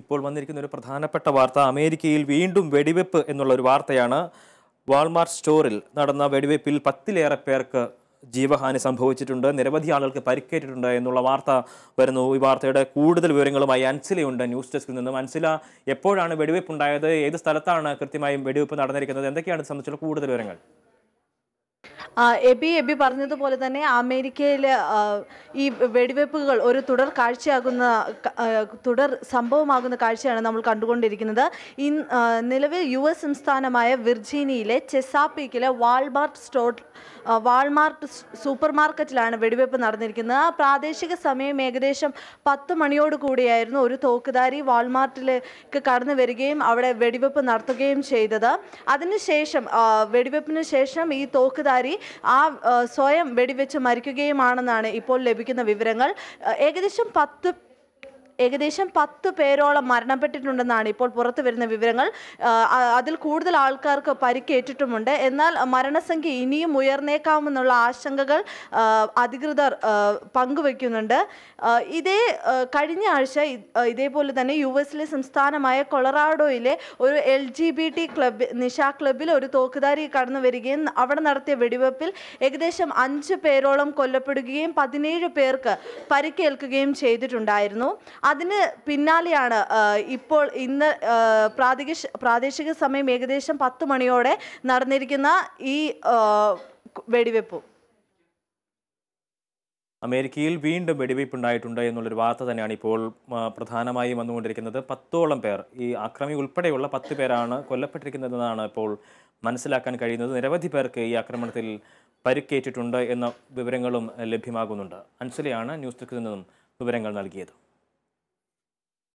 ഇപ്പോൾ വന്നിരിക്കുന്ന ഒരു പ്രധാനപ്പെട്ട വാർത്ത അമേരിക്കയിൽ വീണ്ടും വെടിവെപ്പ് എന്നുള്ള ഒരു വാർത്തയാണ് വാൾമാർട്ട് സ്റ്റോറിൽ നടന്ന വെടിവെപ്പിൽ പത്തിലേറെ പേർക്ക് ജീവഹാനി സംഭവിച്ചിട്ടുണ്ട് നിരവധി ആളുകൾക്ക് പരിക്കേറ്റിട്ടുണ്ട് എന്നുള്ള വാർത്ത വരുന്നു ഈ വാർത്തയുടെ കൂടുതൽ വിവരങ്ങളുമായി അൻസിലയുണ്ട് ന്യൂസ് ഡെസ്കിൽ നിന്നും അൻസില എപ്പോഴാണ് വെടിവെപ്പ് ഉണ്ടായത് ഏത് സ്ഥലത്താണ് കൃത്യമായും വെടിവെപ്പ് നടന്നിരിക്കുന്നത് എന്തൊക്കെയാണ് സംബന്ധിച്ചുള്ള കൂടുതൽ വിവരങ്ങൾ എബി എബി പറഞ്ഞതുപോലെ തന്നെ അമേരിക്കയിൽ ഈ വെടിവെപ്പുകൾ ഒരു തുടർ കാഴ്ചയാകുന്ന തുടർ സംഭവമാകുന്ന കാഴ്ചയാണ് നമ്മൾ കണ്ടുകൊണ്ടിരിക്കുന്നത് ഇൻ നിലവിൽ യു എസ് സംസ്ഥാനമായ വിർജീനിയയിലെ ചെസാപ്പീക്കിലെ വാൾമാർട്ട് സ്റ്റോർ വാൾമാർട്ട് സൂപ്പർ മാർക്കറ്റിലാണ് വെടിവെപ്പ് നടന്നിരിക്കുന്നത് ആ പ്രാദേശിക സമയം ഏകദേശം പത്ത് മണിയോട് കൂടിയായിരുന്നു ഒരു തോക്കുധാരി വാൾമാർട്ടിലേക്ക് കടന്നു വരികയും അവിടെ വെടിവെപ്പ് നടത്തുകയും ചെയ്തത് അതിനുശേഷം വെടിവെപ്പിന് ശേഷം ഈ തോക്കുധാരി ആ സ്വയം വെടിവെച്ച് മരിക്കുകയുമാണെന്നാണ് ഇപ്പോൾ ലഭിക്കുന്ന വിവരങ്ങൾ ഏകദേശം പത്ത് ഏകദേശം പത്ത് പേരോളം മരണപ്പെട്ടിട്ടുണ്ടെന്നാണ് ഇപ്പോൾ പുറത്തു വരുന്ന വിവരങ്ങൾ അതിൽ കൂടുതൽ ആൾക്കാർക്ക് പരിക്കേറ്റിട്ടുമുണ്ട് എന്നാൽ മരണസംഖ്യ ഇനിയും ഉയർന്നേക്കാമെന്നുള്ള ആശങ്കകൾ അധികൃതർ പങ്കുവെക്കുന്നുണ്ട് ഇതേ കഴിഞ്ഞ ആഴ്ച ഇതേപോലെ തന്നെ യു എസിലെ സംസ്ഥാനമായ കൊളറാഡോയിലെ ഒരു L G B T club നിഷ ക്ലബിൽ ഒരു തോക്കുധാരി കടന്നു വരികയും അവിടെ നടത്തിയ വെടിവെപ്പിൽ ഏകദേശം അഞ്ച് പേരോളം കൊല്ലപ്പെടുകയും പതിനേഴ് പേർക്ക് പരിക്കേൽക്കുകയും ചെയ്തിട്ടുണ്ടായിരുന്നു അതിന് പിന്നാലെയാണ് ഇപ്പോൾ ഇന്ന് പ്രാദേശിക പ്രാദേശിക സമയം ഏകദേശം പത്ത് മണിയോടെ നടന്നിരിക്കുന്ന ഈ വെടിവെപ്പ് അമേരിക്കയിൽ വീണ്ടും വെടിവയ്പ് ഉണ്ടായിട്ടുണ്ട് എന്നുള്ളൊരു വാർത്ത തന്നെയാണ് ഇപ്പോൾ പ്രധാനമായും വന്നുകൊണ്ടിരിക്കുന്നത് പത്തോളം പേർ ഈ അക്രമി ഉൾപ്പെടെയുള്ള പത്ത് പേരാണ് കൊല്ലപ്പെട്ടിരിക്കുന്നതെന്നാണ് ഇപ്പോൾ മനസ്സിലാക്കാൻ കഴിയുന്നത് നിരവധി പേർക്ക് ഈ ആക്രമണത്തിൽ പരിക്കേറ്റിട്ടുണ്ട് എന്ന വിവരങ്ങളും ലഭ്യമാകുന്നുണ്ട് അൻസലയാണ് ന്യൂസ് ഡെസ്കിൽ നിന്നും വിവരങ്ങൾ നൽകിയത്